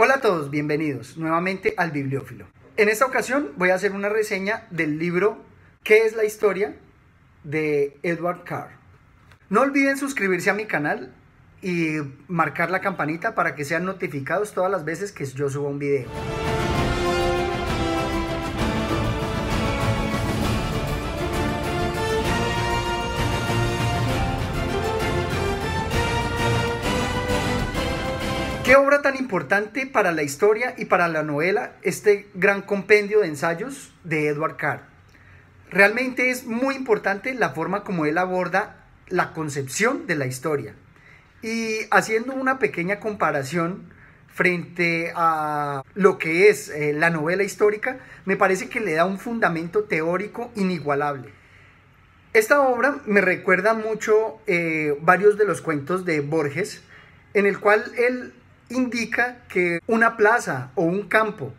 Hola a todos, bienvenidos nuevamente al Bibliófilo. En esta ocasión voy a hacer una reseña del libro ¿Qué es la historia? de Edward Carr. No olviden suscribirse a mi canal y marcar la campanita para que sean notificados todas las veces que yo suba un video. ¿Qué obra tan importante para la historia y para la novela este gran compendio de ensayos de Edward Carr? Realmente es muy importante la forma como él aborda la concepción de la historia. Y haciendo una pequeña comparación frente a lo que es eh, la novela histórica, me parece que le da un fundamento teórico inigualable. Esta obra me recuerda mucho eh, varios de los cuentos de Borges, en el cual él indica que una plaza o un campo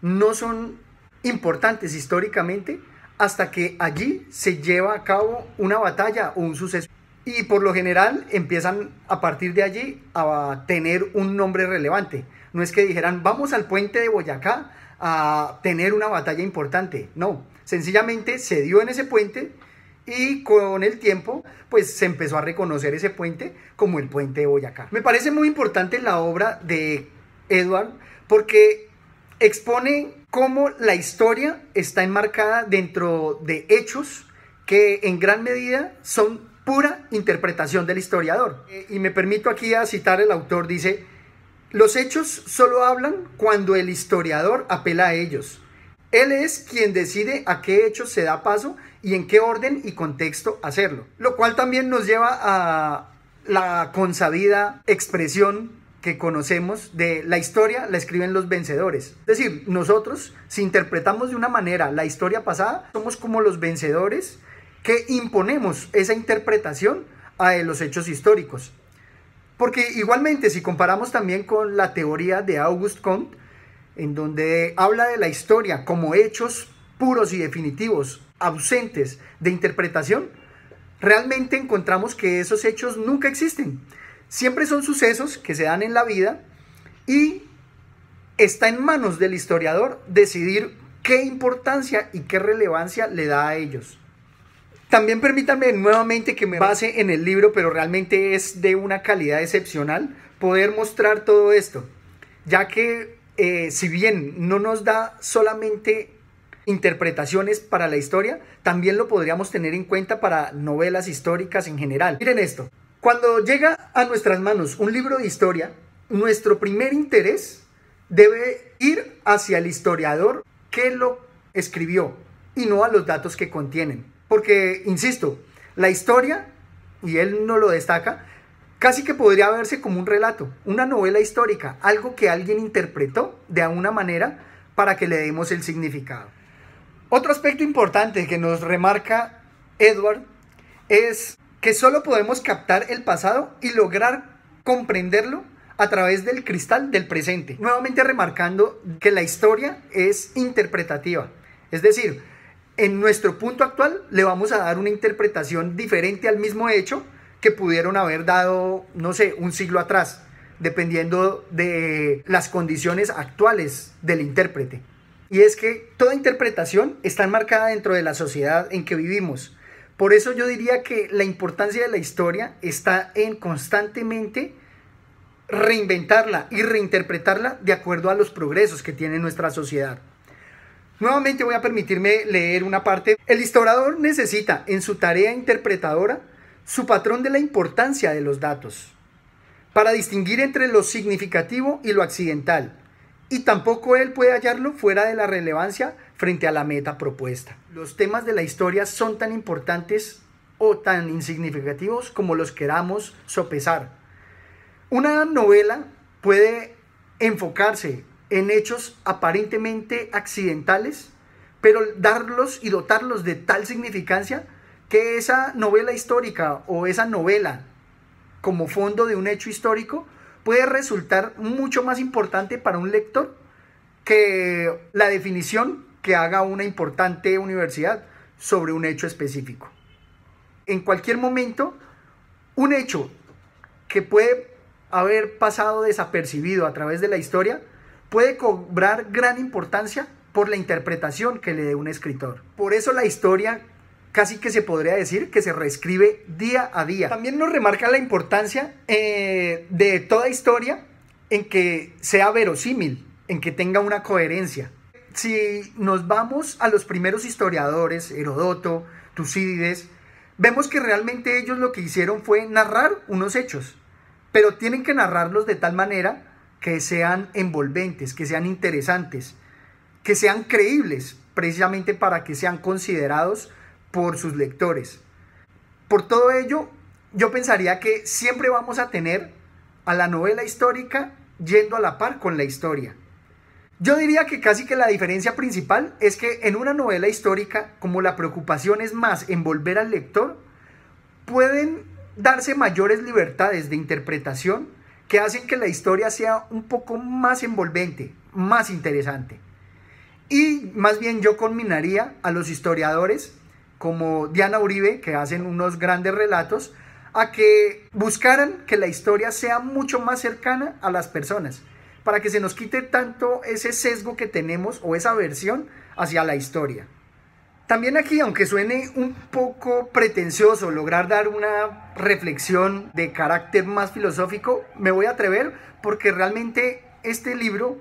no son importantes históricamente hasta que allí se lleva a cabo una batalla o un suceso. Y por lo general empiezan a partir de allí a tener un nombre relevante. No es que dijeran, vamos al puente de Boyacá a tener una batalla importante. No, sencillamente se dio en ese puente y con el tiempo, pues se empezó a reconocer ese puente como el puente de Boyacá. Me parece muy importante la obra de Edward porque expone cómo la historia está enmarcada dentro de hechos que en gran medida son pura interpretación del historiador. Y me permito aquí a citar el autor, dice, los hechos solo hablan cuando el historiador apela a ellos. Él es quien decide a qué hechos se da paso y en qué orden y contexto hacerlo. Lo cual también nos lleva a la consabida expresión que conocemos de la historia la escriben los vencedores. Es decir, nosotros, si interpretamos de una manera la historia pasada, somos como los vencedores que imponemos esa interpretación a los hechos históricos. Porque igualmente, si comparamos también con la teoría de August Comte, en donde habla de la historia como hechos puros y definitivos, ausentes de interpretación, realmente encontramos que esos hechos nunca existen. Siempre son sucesos que se dan en la vida y está en manos del historiador decidir qué importancia y qué relevancia le da a ellos. También permítanme nuevamente que me base en el libro, pero realmente es de una calidad excepcional poder mostrar todo esto, ya que eh, si bien no nos da solamente interpretaciones para la historia, también lo podríamos tener en cuenta para novelas históricas en general. Miren esto, cuando llega a nuestras manos un libro de historia, nuestro primer interés debe ir hacia el historiador que lo escribió y no a los datos que contienen. Porque, insisto, la historia, y él no lo destaca, casi que podría verse como un relato, una novela histórica, algo que alguien interpretó de alguna manera para que le demos el significado. Otro aspecto importante que nos remarca Edward es que solo podemos captar el pasado y lograr comprenderlo a través del cristal del presente. Nuevamente remarcando que la historia es interpretativa, es decir, en nuestro punto actual le vamos a dar una interpretación diferente al mismo hecho que pudieron haber dado, no sé, un siglo atrás, dependiendo de las condiciones actuales del intérprete. Y es que toda interpretación está enmarcada dentro de la sociedad en que vivimos. Por eso yo diría que la importancia de la historia está en constantemente reinventarla y reinterpretarla de acuerdo a los progresos que tiene nuestra sociedad. Nuevamente voy a permitirme leer una parte. El historiador necesita en su tarea interpretadora su patrón de la importancia de los datos para distinguir entre lo significativo y lo accidental, y tampoco él puede hallarlo fuera de la relevancia frente a la meta propuesta. Los temas de la historia son tan importantes o tan insignificativos como los queramos sopesar. Una novela puede enfocarse en hechos aparentemente accidentales, pero darlos y dotarlos de tal significancia que esa novela histórica o esa novela como fondo de un hecho histórico puede resultar mucho más importante para un lector que la definición que haga una importante universidad sobre un hecho específico. En cualquier momento, un hecho que puede haber pasado desapercibido a través de la historia puede cobrar gran importancia por la interpretación que le dé un escritor. Por eso la historia casi que se podría decir que se reescribe día a día. También nos remarca la importancia eh, de toda historia en que sea verosímil, en que tenga una coherencia. Si nos vamos a los primeros historiadores, Herodoto, Tucídides, vemos que realmente ellos lo que hicieron fue narrar unos hechos, pero tienen que narrarlos de tal manera que sean envolventes, que sean interesantes, que sean creíbles, precisamente para que sean considerados por sus lectores. Por todo ello, yo pensaría que siempre vamos a tener a la novela histórica yendo a la par con la historia. Yo diría que casi que la diferencia principal es que en una novela histórica, como la preocupación es más envolver al lector, pueden darse mayores libertades de interpretación que hacen que la historia sea un poco más envolvente, más interesante. Y más bien yo combinaría a los historiadores como Diana Uribe, que hacen unos grandes relatos, a que buscaran que la historia sea mucho más cercana a las personas, para que se nos quite tanto ese sesgo que tenemos o esa aversión hacia la historia. También aquí, aunque suene un poco pretencioso lograr dar una reflexión de carácter más filosófico, me voy a atrever porque realmente este libro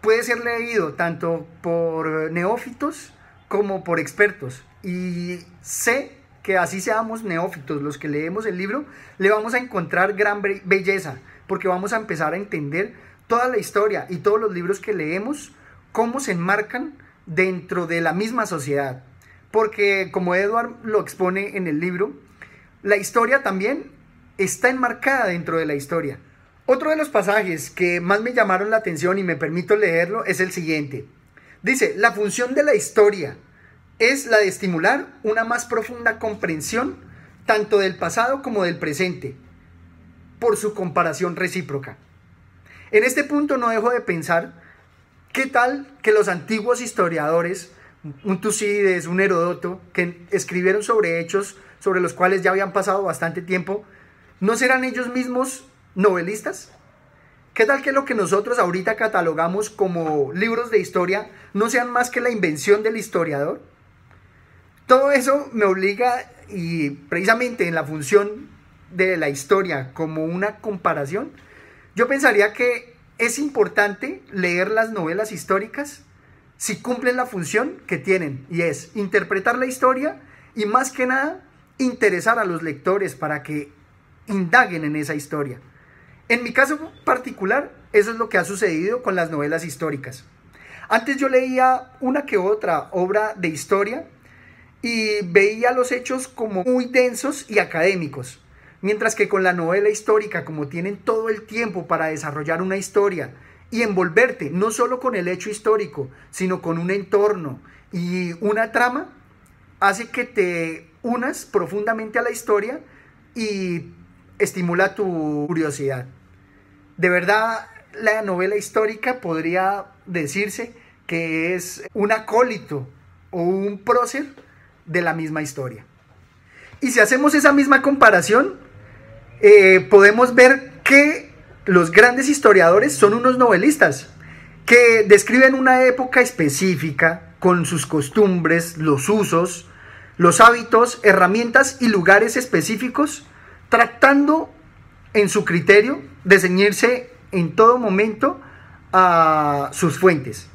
puede ser leído tanto por neófitos como por expertos. Y sé que así seamos neófitos, los que leemos el libro, le vamos a encontrar gran belleza, porque vamos a empezar a entender toda la historia y todos los libros que leemos, cómo se enmarcan dentro de la misma sociedad. Porque como Edward lo expone en el libro, la historia también está enmarcada dentro de la historia. Otro de los pasajes que más me llamaron la atención y me permito leerlo es el siguiente. Dice, la función de la historia es la de estimular una más profunda comprensión tanto del pasado como del presente, por su comparación recíproca. En este punto no dejo de pensar qué tal que los antiguos historiadores, un Tucídides, un Herodoto, que escribieron sobre hechos sobre los cuales ya habían pasado bastante tiempo, ¿no serán ellos mismos novelistas? ¿Qué tal que lo que nosotros ahorita catalogamos como libros de historia no sean más que la invención del historiador? Todo eso me obliga y precisamente en la función de la historia como una comparación, yo pensaría que es importante leer las novelas históricas si cumplen la función que tienen y es interpretar la historia y más que nada interesar a los lectores para que indaguen en esa historia. En mi caso particular, eso es lo que ha sucedido con las novelas históricas. Antes yo leía una que otra obra de historia y veía los hechos como muy densos y académicos. Mientras que con la novela histórica, como tienen todo el tiempo para desarrollar una historia y envolverte no solo con el hecho histórico, sino con un entorno y una trama, hace que te unas profundamente a la historia y estimula tu curiosidad. De verdad, la novela histórica podría decirse que es un acólito o un prócer de la misma historia. Y si hacemos esa misma comparación, eh, podemos ver que los grandes historiadores son unos novelistas que describen una época específica con sus costumbres, los usos, los hábitos, herramientas y lugares específicos, tratando en su criterio de ceñirse en todo momento a sus fuentes.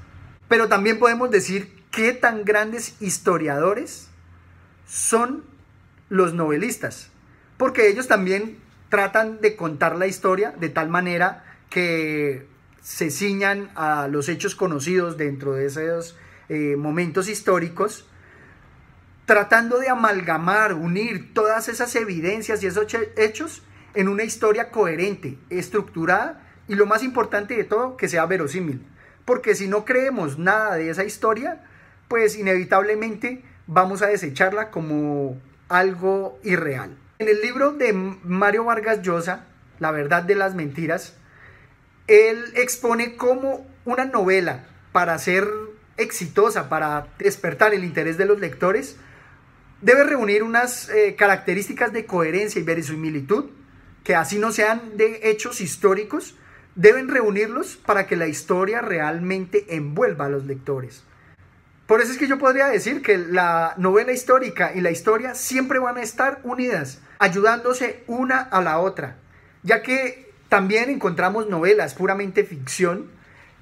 Pero también podemos decir qué tan grandes historiadores son los novelistas, porque ellos también tratan de contar la historia de tal manera que se ciñan a los hechos conocidos dentro de esos eh, momentos históricos, tratando de amalgamar, unir todas esas evidencias y esos hechos en una historia coherente, estructurada y lo más importante de todo, que sea verosímil. Porque si no creemos nada de esa historia, pues inevitablemente vamos a desecharla como algo irreal. En el libro de Mario Vargas Llosa, La verdad de las mentiras, él expone cómo una novela para ser exitosa, para despertar el interés de los lectores, debe reunir unas eh, características de coherencia y verisimilitud, que así no sean de hechos históricos, deben reunirlos para que la historia realmente envuelva a los lectores. Por eso es que yo podría decir que la novela histórica y la historia siempre van a estar unidas, ayudándose una a la otra, ya que también encontramos novelas puramente ficción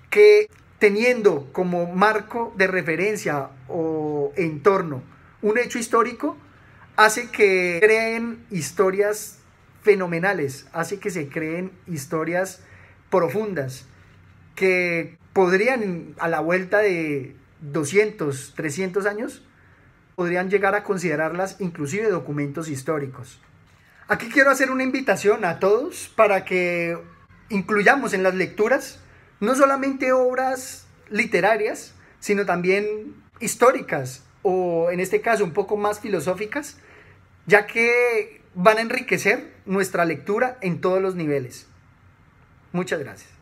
que teniendo como marco de referencia o entorno un hecho histórico, hace que creen historias fenomenales, hace que se creen historias profundas que podrían a la vuelta de 200, 300 años, podrían llegar a considerarlas inclusive documentos históricos. Aquí quiero hacer una invitación a todos para que incluyamos en las lecturas no solamente obras literarias, sino también históricas o en este caso un poco más filosóficas, ya que van a enriquecer nuestra lectura en todos los niveles. Muchas gracias.